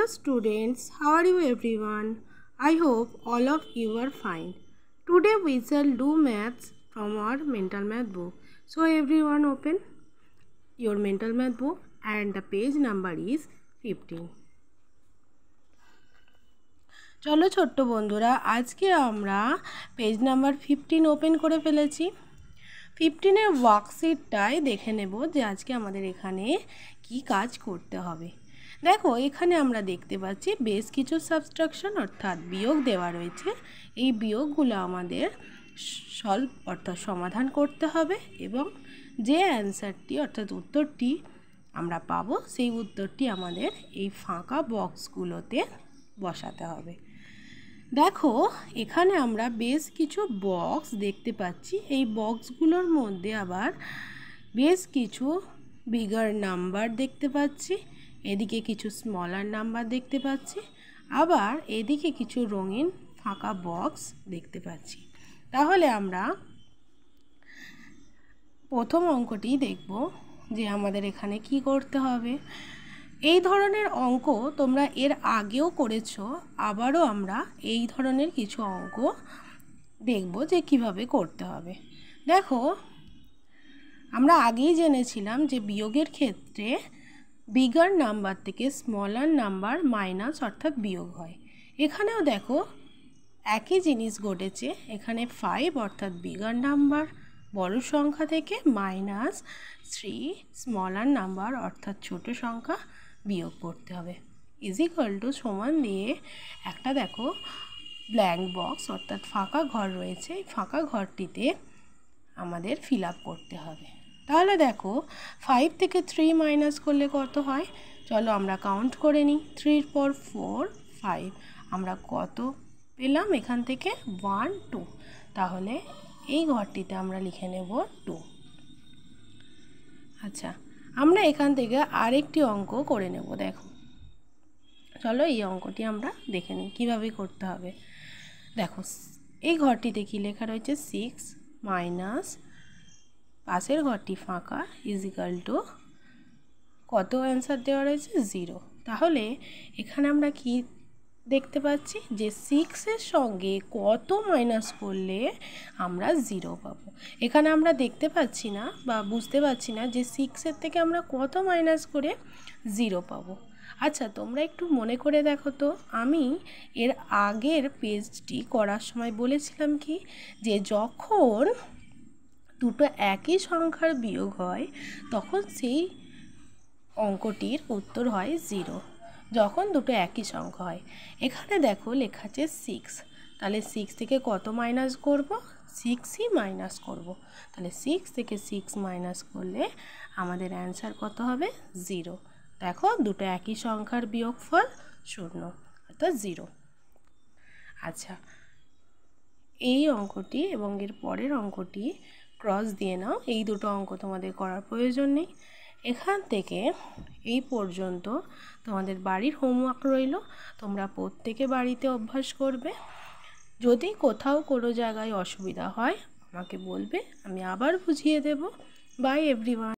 Hello students, how are you everyone? I hope all of you are fine. Today we shall do maths from our mental math book. So everyone open your mental math book and the page number is 15. চলো ছোট্ট বন্ধুরা আজকে আমরা page number fifteen open করে ফেলেছি ফিফটিনের ওয়ার্কশিটটাই দেখে নেব যে আজকে আমাদের এখানে কি কাজ করতে হবে দেখো এখানে আমরা দেখতে পাচ্ছি বেশ কিছু সাবস্ট্রাকশন অর্থাৎ বিয়োগ দেওয়া রয়েছে এই বিয়োগগুলো আমাদের সলভ অর্থাৎ সমাধান করতে হবে এবং যে অ্যান্সারটি অর্থাৎ উত্তরটি আমরা পাবো সেই উত্তরটি আমাদের এই ফাঁকা বক্সগুলোতে বসাতে হবে দেখো এখানে আমরা বেশ কিছু বক্স দেখতে পাচ্ছি এই বক্সগুলোর মধ্যে আবার বেশ কিছু বিগার নাম্বার দেখতে পাচ্ছি এদিকে কিছু স্মলার নাম্বার দেখতে পাচ্ছি আবার এদিকে কিছু রঙিন ফাঁকা বক্স দেখতে পাচ্ছি তাহলে আমরা প্রথম অঙ্কটি দেখব যে আমাদের এখানে কি করতে হবে এই ধরনের অঙ্ক তোমরা এর আগেও করেছো আবারও আমরা এই ধরনের কিছু অঙ্ক দেখব যে কিভাবে করতে হবে দেখো আমরা আগেই জেনেছিলাম যে বিয়োগের ক্ষেত্রে বিগার নাম্বার থেকে স্মলার নাম্বার মাইনাস অর্থাৎ বিয়োগ হয় এখানেও দেখো একই জিনিস ঘটেছে এখানে ফাইভ অর্থাৎ বিগার নাম্বার বড় সংখ্যা থেকে মাইনাস থ্রি স্মলার নাম্বার অর্থাৎ ছোট সংখ্যা বিয়োগ করতে হবে ইজিকাল টু সমান দিয়ে একটা দেখো ব্ল্যাঙ্ক বক্স অর্থাৎ ফাঁকা ঘর রয়েছে ফাঁকা ঘরটিতে আমাদের ফিল করতে হবে তাহলে দেখো ফাইভ থেকে থ্রি মাইনাস করলে কত হয় চলো আমরা কাউন্ট করে নিই থ্রির পর ফোর ফাইভ আমরা কত পেলাম এখান থেকে ওয়ান টু তাহলে এই ঘরটিতে আমরা লিখে নেব টু আচ্ছা আমরা এখান থেকে আরেকটি অঙ্ক করে নেব দেখো চলো এই অঙ্কটি আমরা দেখে নিই কীভাবে করতে হবে দেখো এই ঘরটিতে কী লেখা রয়েছে সিক্স মাইনাস পাশের ঘরটি ফাঁকা ইজিক্যাল টু কত অ্যান্সার দেওয়া রয়েছে জিরো তাহলে এখানে আমরা কি দেখতে পাচ্ছি যে সিক্সের সঙ্গে কত মাইনাস করলে আমরা জিরো পাবো এখানে আমরা দেখতে পাচ্ছি না বা বুঝতে পারছি না যে সিক্সের থেকে আমরা কত মাইনাস করে জিরো পাবো আচ্ছা তোমরা একটু মনে করে দেখো তো আমি এর আগের পেজটি করার সময় বলেছিলাম কি যে যখন দুটো একই সংখ্যার বিয়োগ হয় তখন সেই অঙ্কটির উত্তর হয় জিরো যখন দুটো একই সংখ্যা হয় এখানে দেখো লেখা আছে সিক্স তাহলে সিক্স থেকে কত মাইনাস করব সিক্সই মাইনাস করব। তাহলে সিক্স থেকে সিক্স মাইনাস করলে আমাদের অ্যান্সার কত হবে জিরো দেখো দুটো একই সংখ্যার বিয়োগফল শূন্য অর্থাৎ জিরো আচ্ছা এই অঙ্কটি এবং এর পরের অঙ্কটি ক্রস দিয়ে নাও এই দুটো অঙ্ক তোমাদের করার প্রয়োজন নেই এখান থেকে এই পর্যন্ত তোমাদের বাড়ির হোমওয়ার্ক রইল তোমরা প্রত্যেকে বাড়িতে অভ্যাস করবে যদি কোথাও কোনো জায়গায় অসুবিধা হয় আমাকে বলবে আমি আবার বুঝিয়ে দেব বাই এভরিওয়ান